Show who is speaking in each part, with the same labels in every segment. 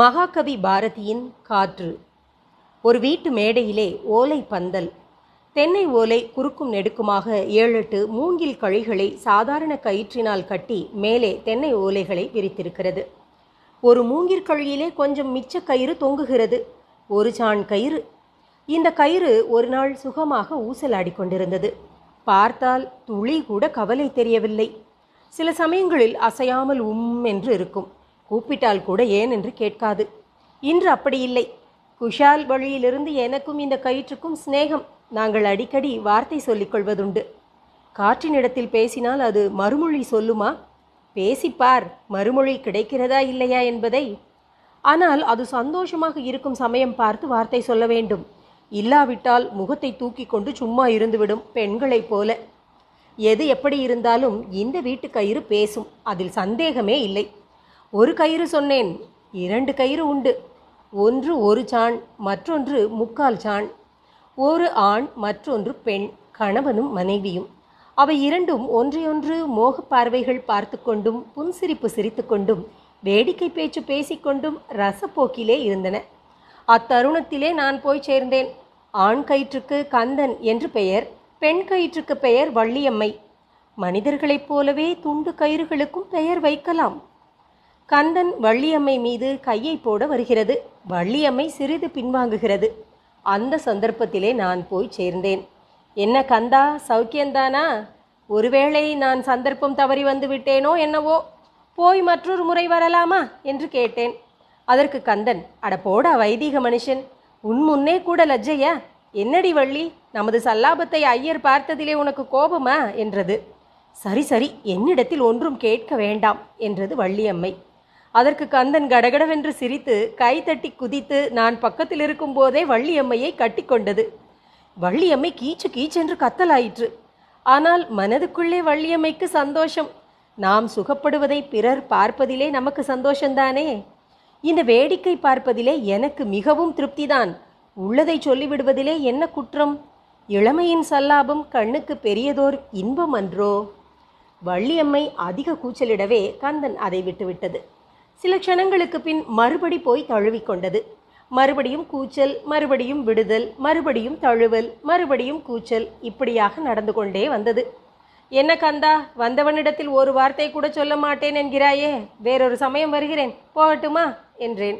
Speaker 1: மகாகவி பாரதியின் காற்று ஒரு வீட்டு மேடையிலே ஓலை பந்தல் தென்னை ஓலை குறுக்கும் நெடுக்குமாக ஏழெட்டு மூங்கில் கழிகளை சாதாரண கயிற்றினால் கட்டி மேலே தென்னை ஓலைகளை விரித்திருக்கிறது ஒரு மூங்கிற்கழியிலே கொஞ்சம் மிச்ச கயிறு தொங்குகிறது ஒரு சான் கயிறு இந்த கயிறு ஒரு நாள் சுகமாக ஊசலாடி கொண்டிருந்தது பார்த்தால் துளி கூட கவலை தெரியவில்லை சில சமயங்களில் அசையாமல் உம் என்று இருக்கும் கூப்பிட்டால் கூட ஏன் என்று கேட்காது இன்று அப்படி இல்லை குஷால் வழியிலிருந்து எனக்கும் இந்த கயிற்றுக்கும் சிநேகம் நாங்கள் அடிக்கடி வார்த்தை சொல்லிக்கொள்வதுண்டு காற்றினிடத்தில் பேசினால் அது மறுமொழி சொல்லுமா பேசிப்பார் மறுமொழி கிடைக்கிறதா இல்லையா என்பதை ஆனால் அது சந்தோஷமாக இருக்கும் சமயம் பார்த்து வார்த்தை சொல்ல வேண்டும் இல்லாவிட்டால் முகத்தை தூக்கி கொண்டு சும்மா இருந்துவிடும் பெண்களைப் போல எது எப்படி இருந்தாலும் இந்த வீட்டு கயிறு பேசும் அதில் சந்தேகமே இல்லை ஒரு கயிறு சொன்னேன் இரண்டு கயிறு உண்டு ஒன்று ஒரு சாண் மற்றொன்று முக்கால் சாண் ஒரு ஆண் மற்றொன்று பெண் கணவனும் மனைவியும் அவை இரண்டும் ஒன்றையொன்று மோக பார்வைகள் பார்த்து கொண்டும் புன்சிரிப்பு சிரித்து கொண்டும் வேடிக்கை பேச்சு பேசிக்கொண்டும் ரசப்போக்கிலே இருந்தன அத்தருணத்திலே நான் போய் சேர்ந்தேன் ஆண் கயிற்றுக்கு கந்தன் என்று பெயர் பெண் கயிற்றுக்கு பெயர் வள்ளியம்மை மனிதர்களைப் போலவே துண்டு கயிறுகளுக்கும் பெயர் வைக்கலாம் கந்தன் வள்ளியம்மை மீது கையை போட வருகிறது வள்ளியம்மை சிறிது பின்வாங்குகிறது அந்த சந்தர்ப்பத்திலே நான் போய் சேர்ந்தேன் என்ன கந்தா சௌக்கியந்தானா ஒருவேளை நான் சந்தர்ப்பம் தவறி வந்து விட்டேனோ என்னவோ போய் மற்றொரு முறை வரலாமா என்று கேட்டேன் அதற்கு கந்தன் அட போடா வைதீக மனுஷன் உன் முன்னே கூட லஜ்ஜையா என்னடி வள்ளி நமது சல்லாபத்தை ஐயர் பார்த்ததிலே உனக்கு கோபமா என்றது சரி சரி என்னிடத்தில் ஒன்றும் கேட்க வேண்டாம் என்றது வள்ளியம்மை அதற்கு கந்தன் கடகடவென்று சிரித்து தட்டி குதித்து நான் பக்கத்தில் இருக்கும்போதே வள்ளியம்மையை கட்டிக்கொண்டது வள்ளியம்மை கீச்சு கீச்சென்று கத்தலாயிற்று ஆனால் மனதுக்குள்ளே வள்ளியம்மைக்கு சந்தோஷம் நாம் சுகப்படுவதை பிறர் பார்ப்பதிலே நமக்கு சந்தோஷந்தானே இந்த வேடிக்கை பார்ப்பதிலே எனக்கு மிகவும் திருப்திதான் உள்ளதை சொல்லிவிடுவதிலே என்ன குற்றம் இளமையின் சல்லாபம் கண்ணுக்கு பெரியதோர் இன்பம் அன்றோ வள்ளியம்மை அதிக கூச்சலிடவே கந்தன் அதை விட்டுவிட்டது சில க்ஷணங்களுக்கு பின் மறுபடி போய் தழுவிக்கொண்டது மறுபடியும் கூச்சல் மறுபடியும் விடுதல் மறுபடியும் தழுவல் மறுபடியும் கூச்சல் இப்படியாக நடந்து கொண்டே வந்தது என்ன கந்தா வந்தவனிடத்தில் ஒரு வார்த்தை கூட சொல்ல மாட்டேன் என்கிறாயே வேறொரு சமயம் வருகிறேன் போகட்டுமா என்றேன்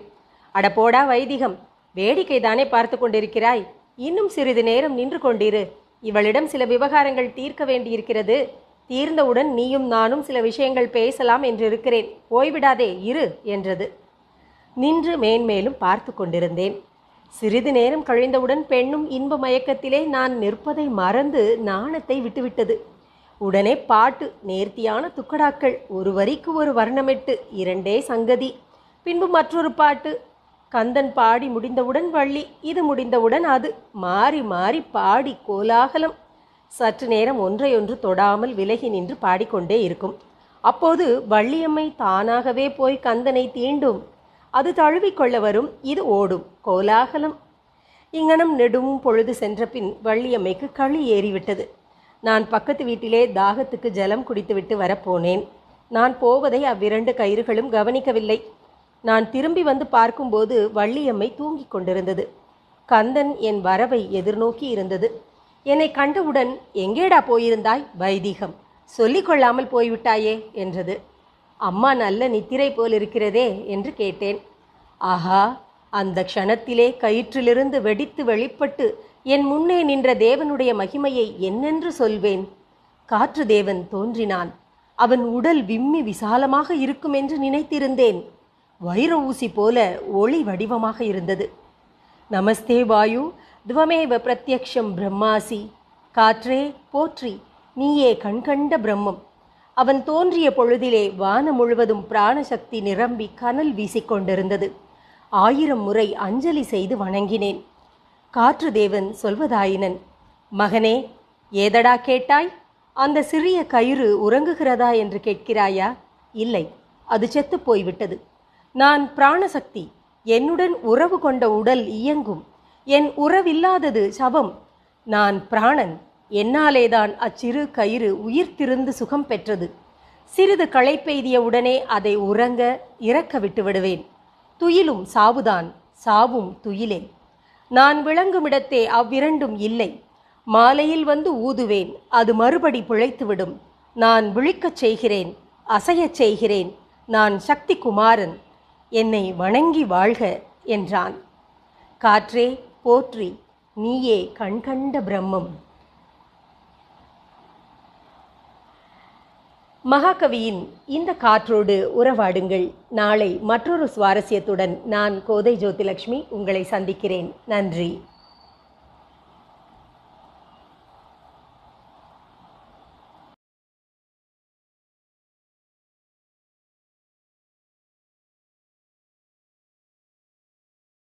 Speaker 1: அட போடா வைதிகம் வேடிக்கை தானே பார்த்து கொண்டிருக்கிறாய் இன்னும் சிறிது நேரம் நின்று கொண்டிரு இவளிடம் சில விவகாரங்கள் தீர்க்க வேண்டியிருக்கிறது தீர்ந்தவுடன் நீயும் நானும் சில விஷயங்கள் பேசலாம் என்று இருக்கிறேன் ஓய்விடாதே இரு என்றது நின்று மேன்மேலும் பார்த்து கொண்டிருந்தேன் சிறிது நேரம் கழிந்தவுடன் பெண்ணும் இன்ப மயக்கத்திலே நான் நிற்பதை மறந்து நாணத்தை விட்டுவிட்டது உடனே பாட்டு நேர்த்தியான துக்கடாக்கள் ஒரு வரிக்கு ஒரு வர்ணமிட்டு இரண்டே சங்கதி பின்பு மற்றொரு பாட்டு கந்தன் பாடி முடிந்தவுடன் வள்ளி இது முடிந்தவுடன் அது மாறி மாறி பாடி கோலாகலம் சற்று நேரம் ஒன்றையொன்று தொடாமல் விலகி நின்று பாடிக்கொண்டே இருக்கும் அப்போது வள்ளியம்மை தானாகவே போய் கந்தனை தீண்டும் அது தழுவிக்கொள்ள வரும் இது ஓடும் கோலாகலம் இங்கனம் நெடும் பொழுது சென்ற பின் வள்ளியம்மைக்கு களி ஏறிவிட்டது நான் பக்கத்து வீட்டிலே தாகத்துக்கு ஜலம் குடித்துவிட்டு வரப்போனேன் நான் போவதை அவ்விரண்டு கயிறுகளும் கவனிக்கவில்லை நான் திரும்பி வந்து பார்க்கும்போது வள்ளியம்மை தூங்கிக் கொண்டிருந்தது கந்தன் என் வரவை எதிர்நோக்கி இருந்தது என்னை கண்டவுடன் எங்கேடா போயிருந்தாய் வைதிகம் சொல்லிக்கொள்ளாமல் போய்விட்டாயே என்றது அம்மா நல்ல நித்திரை போல் இருக்கிறதே என்று கேட்டேன் ஆஹா அந்த க்ஷணத்திலே கயிற்றிலிருந்து வெடித்து வெளிப்பட்டு என் முன்னே நின்ற தேவனுடைய மகிமையை என்னென்று சொல்வேன் காற்று தேவன் தோன்றினான் அவன் உடல் விம்மி விசாலமாக இருக்கும் என்று நினைத்திருந்தேன் வைர ஊசி போல ஒளி வடிவமாக இருந்தது நமஸ்தே வாயு துவமேவ பிரத்யக்ஷம் பிரம்மாசி காற்றே போற்றி நீயே கண்கண்ட பிரம்மம் அவன் தோன்றிய பொழுதிலே வானம் முழுவதும் பிராணசக்தி நிரம்பி கனல் வீசிக்கொண்டிருந்தது ஆயிரம் முறை அஞ்சலி செய்து வணங்கினேன் காற்று தேவன் சொல்வதாயினன் மகனே ஏதடா கேட்டாய் அந்த சிறிய கயிறு உறங்குகிறதா என்று கேட்கிறாயா இல்லை அது செத்து போய்விட்டது நான் பிராணசக்தி என்னுடன் உறவு கொண்ட உடல் இயங்கும் என் உறவில்லாதது சவம் நான் பிராணன் என்னாலேதான் அச்சிறு கயிறு உயிர்த்திருந்து சுகம் பெற்றது சிறிது களைப்பெய்திய உடனே அதை உறங்க இறக்க விட்டு விடுவேன் துயிலும் சாவுதான் சாவும் துயிலே நான் விளங்குமிடத்தே அவ்விரண்டும் இல்லை மாலையில் வந்து ஊதுவேன் அது மறுபடி பிழைத்துவிடும் நான் விழிக்கச் செய்கிறேன் அசையச் செய்கிறேன் நான் சக்தி குமாரன் என்னை வணங்கி வாழ்க என்றான் காற்றே போற்றி நீயே கண்கண்ட பிரம்மம் மகாகவியின் இந்த காற்றோடு உறவாடுங்கள் நாளை மற்றொரு சுவாரஸ்யத்துடன் நான் கோதை ஜோதிலட்சுமி உங்களை சந்திக்கிறேன் நன்றி